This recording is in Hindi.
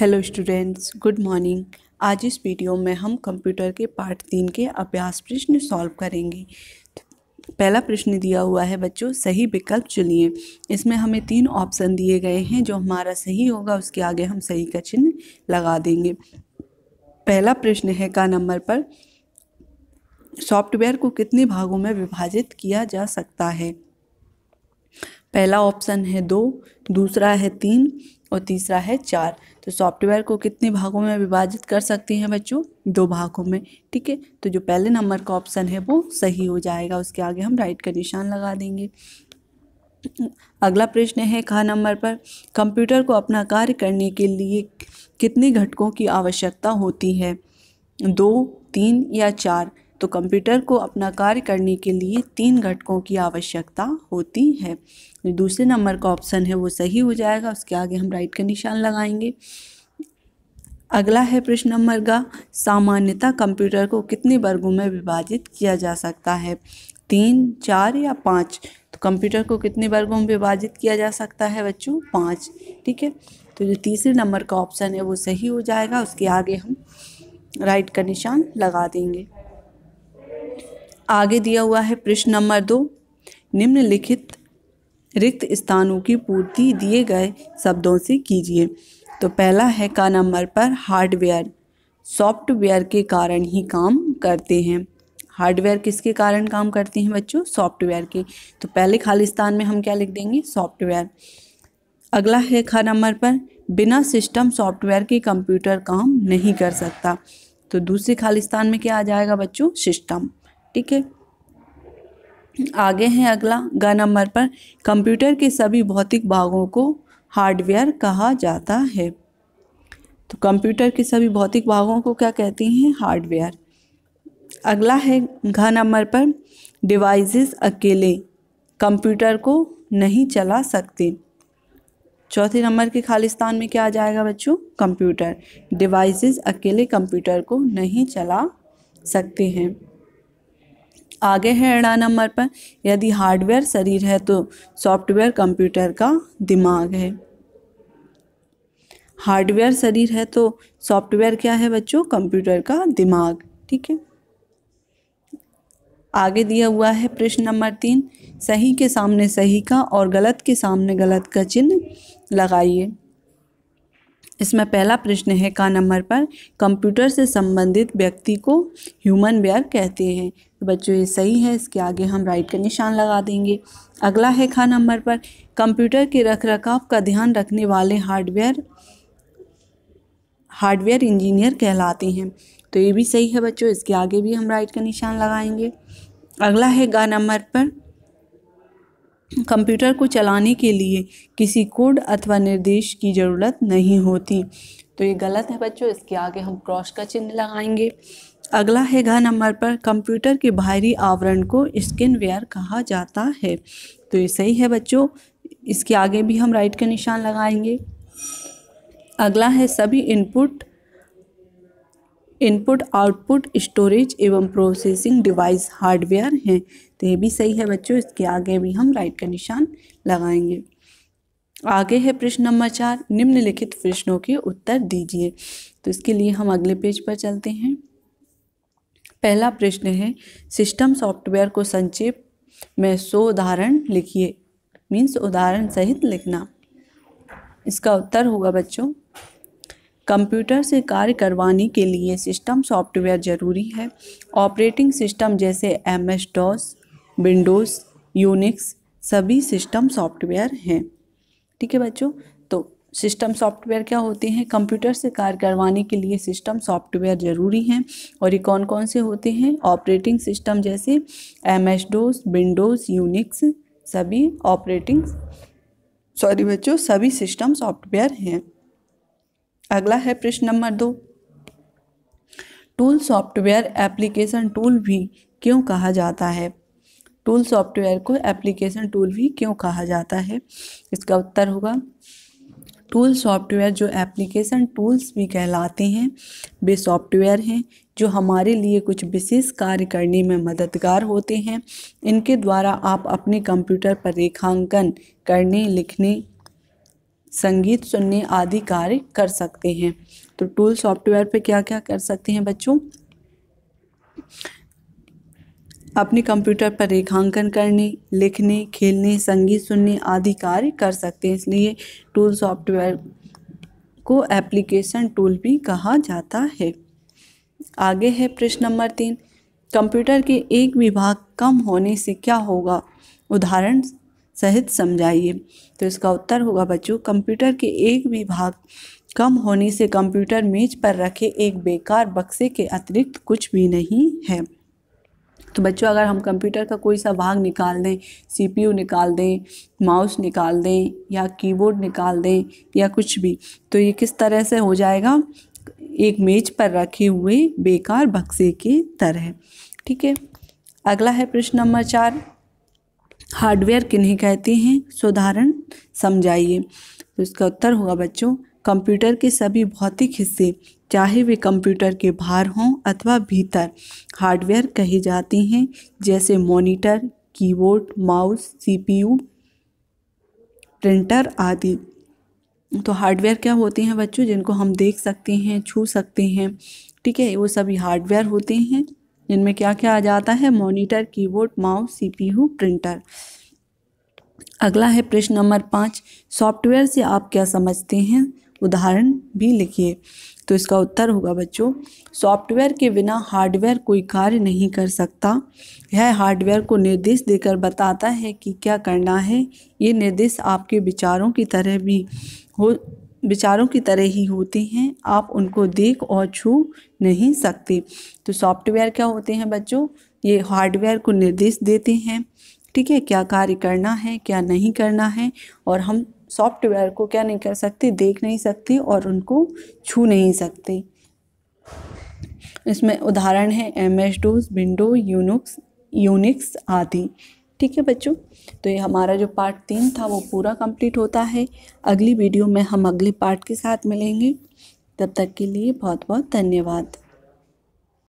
हेलो स्टूडेंट्स गुड मॉर्निंग आज इस वीडियो में हम कंप्यूटर के पार्ट तीन के अभ्यास प्रश्न सॉल्व करेंगे पहला प्रश्न दिया हुआ है बच्चों सही विकल्प चुनिए इसमें हमें तीन ऑप्शन दिए गए हैं जो हमारा सही होगा उसके आगे हम सही का चिन्ह लगा देंगे पहला प्रश्न है का नंबर पर सॉफ्टवेयर को कितने भागों में विभाजित किया जा सकता है पहला ऑप्शन है दो दूसरा है तीन और तीसरा है चार तो सॉफ्टवेयर को कितने भागों में विभाजित कर सकते हैं बच्चों दो भागों में ठीक है तो जो पहले नंबर का ऑप्शन है वो सही हो जाएगा उसके आगे हम राइट का निशान लगा देंगे अगला प्रश्न है खा नंबर पर कंप्यूटर को अपना कार्य करने के लिए कितने घटकों की आवश्यकता होती है दो तीन या चार तो कंप्यूटर को अपना कार्य करने के लिए तीन घटकों की आवश्यकता होती है दूसरे नंबर का ऑप्शन है वो सही हो जाएगा उसके आगे हम राइट का निशान लगाएंगे अगला है प्रश्न नंबर का सामान्यतः कंप्यूटर को कितने वर्गों में विभाजित किया जा सकता है तीन चार या पाँच तो कंप्यूटर को कितने वर्गों में विभाजित किया जा सकता है बच्चों पाँच ठीक है तो जो तीसरे नंबर का ऑप्शन है वो सही हो जाएगा उसके आगे हम राइट का निशान लगा देंगे आगे दिया हुआ है प्रश्न नंबर दो निम्नलिखित रिक्त स्थानों की पूर्ति दिए गए शब्दों से कीजिए तो पहला है का नंबर पर हार्डवेयर सॉफ्टवेयर के कारण ही काम करते हैं हार्डवेयर किसके कारण काम करते हैं बच्चों सॉफ्टवेयर के तो पहले खाली स्थान में हम क्या लिख देंगे सॉफ्टवेयर अगला है खा नंबर पर बिना सिस्टम सॉफ्टवेयर के कंप्यूटर काम नहीं कर सकता तो दूसरे खालिस्तान में क्या आ जाएगा बच्चों सिस्टम ठीक है आगे है अगला ग नंबर पर कंप्यूटर के सभी भौतिक भागों को हार्डवेयर कहा जाता है तो कंप्यूटर के सभी भौतिक भागों को क्या कहती हैं हार्डवेयर अगला है घ नंबर पर डिवाइसेस अकेले कंप्यूटर को नहीं चला सकते चौथे नंबर के खालिस्तान में क्या आ जाएगा बच्चों कंप्यूटर डिवाइसेस अकेले कंप्यूटर को नहीं चला सकते हैं आगे है अड़ा नंबर पर यदि हार्डवेयर शरीर है तो सॉफ्टवेयर कंप्यूटर का दिमाग है हार्डवेयर शरीर है तो सॉफ्टवेयर क्या है बच्चों कंप्यूटर का दिमाग ठीक है आगे दिया हुआ है प्रश्न नंबर तीन सही के सामने सही का और गलत के सामने गलत का चिन्ह लगाइए इसमें पहला प्रश्न है का नंबर पर कंप्यूटर से संबंधित व्यक्ति को ह्यूमन वेयर कहते हैं तो बच्चों ये सही है इसके आगे हम राइट का निशान लगा देंगे अगला है खा नंबर पर कंप्यूटर के रख रखाव का ध्यान रखने वाले हार्डवेयर हार्डवेयर इंजीनियर कहलाते हैं तो ये भी सही है बच्चों इसके आगे भी हम राइट का निशान लगाएंगे अगला है गा नंबर पर कंप्यूटर को चलाने के लिए किसी कोड अथवा निर्देश की ज़रूरत नहीं होती तो ये गलत है बच्चों इसके आगे हम क्रॉस का चिन्ह लगाएंगे अगला है घर नंबर पर कंप्यूटर के बाहरी आवरण को स्किन वेयर कहा जाता है तो ये सही है बच्चों इसके आगे भी हम राइट का निशान लगाएंगे अगला है सभी इनपुट इनपुट आउटपुट स्टोरेज एवं प्रोसेसिंग डिवाइस हार्डवेयर हैं तो ये भी सही है बच्चों इसके आगे भी हम राइट का निशान लगाएंगे आगे है प्रश्न नंबर चार निम्नलिखित प्रश्नों के उत्तर दीजिए तो इसके लिए हम अगले पेज पर चलते हैं पहला प्रश्न है सिस्टम सॉफ्टवेयर को संक्षेप में सो उदाहरण लिखिए मीन्स उदाहरण सहित लिखना इसका उत्तर होगा बच्चों कंप्यूटर से कार्य करवाने के लिए सिस्टम सॉफ्टवेयर ज़रूरी है ऑपरेटिंग सिस्टम जैसे M S DOS Windows Unix सभी सिस्टम सॉफ्टवेयर हैं ठीक है बच्चों तो सिस्टम सॉफ्टवेयर क्या होते हैं कंप्यूटर से कार्य करवाने के लिए सिस्टम सॉफ्टवेयर ज़रूरी हैं और ये कौन कौन से होते हैं ऑपरेटिंग सिस्टम जैसे M S DOS Windows Unix सभी ऑपरेटिंग सॉरी बच्चों सभी सिस्टम सॉफ्टवेयर हैं अगला है प्रश्न नंबर दो टूल सॉफ्टवेयर एप्लीकेशन टूल भी क्यों कहा जाता है टूल सॉफ्टवेयर को एप्लीकेशन टूल भी क्यों कहा जाता है इसका उत्तर होगा टूल सॉफ्टवेयर जो एप्लीकेशन टूल्स भी कहलाते हैं वे सॉफ्टवेयर हैं जो हमारे लिए कुछ विशेष कार्य करने में मददगार होते हैं इनके द्वारा आप अपने कंप्यूटर पर रेखांकन करने लिखने संगीत सुनने आदि कार्य कर सकते हैं तो टूल सॉफ्टवेयर पे क्या क्या कर सकते हैं बच्चों अपने कंप्यूटर पर रेखांकन करने लिखने खेलने संगीत सुनने आदि कार्य कर सकते हैं इसलिए टूल सॉफ्टवेयर को एप्लीकेशन टूल भी कहा जाता है आगे है प्रश्न नंबर तीन कंप्यूटर के एक विभाग कम होने से क्या होगा उदाहरण सहित समझाइए तो इसका उत्तर होगा बच्चों कंप्यूटर के एक भी भाग कम होने से कंप्यूटर मेज पर रखे एक बेकार बक्से के अतिरिक्त कुछ भी नहीं है तो बच्चों अगर हम कंप्यूटर का कोई सा भाग निकाल दें सीपीयू निकाल दें माउस निकाल दें या कीबोर्ड निकाल दें या कुछ भी तो ये किस तरह से हो जाएगा एक मेज पर रखे हुए बेकार बक्से की तरह ठीक है अगला है प्रश्न नंबर चार हार्डवेयर किन्हीं कहते हैं सुधारण समझाइए तो इसका उत्तर होगा बच्चों कंप्यूटर के सभी भौतिक हिस्से चाहे वे कंप्यूटर के बाहर हों अथवा भीतर हार्डवेयर कहे जाते हैं जैसे monitor, keyboard mouse CPU, printer आदि तो हार्डवेयर क्या होते हैं बच्चों जिनको हम देख सकते हैं छू सकते हैं ठीक है वो सभी हार्डवेयर होते हैं जिनमें क्या क्या आ जाता है monitor keyboard mouse CPU printer अगला है प्रश्न नंबर पाँच सॉफ्टवेयर से आप क्या समझते हैं उदाहरण भी लिखिए तो इसका उत्तर होगा बच्चों सॉफ्टवेयर के बिना हार्डवेयर कोई कार्य नहीं कर सकता यह हार्डवेयर को निर्देश देकर बताता है कि क्या करना है ये निर्देश आपके विचारों की तरह भी हो विचारों की तरह ही होते हैं आप उनको देख और छू नहीं सकते तो सॉफ्टवेयर क्या होते हैं बच्चों ये हार्डवेयर को निर्देश देते हैं ठीक है क्या कार्य करना है क्या नहीं करना है और हम सॉफ्टवेयर को क्या नहीं कर सकते देख नहीं सकते और उनको छू नहीं सकते इसमें उदाहरण है M S DOS window Unix Unix आदि ठीक है बच्चों तो ये हमारा जो पार्ट तीन था वो पूरा कंप्लीट होता है अगली वीडियो में हम अगले पार्ट के साथ मिलेंगे तब तक के लिए बहुत बहुत धन्यवाद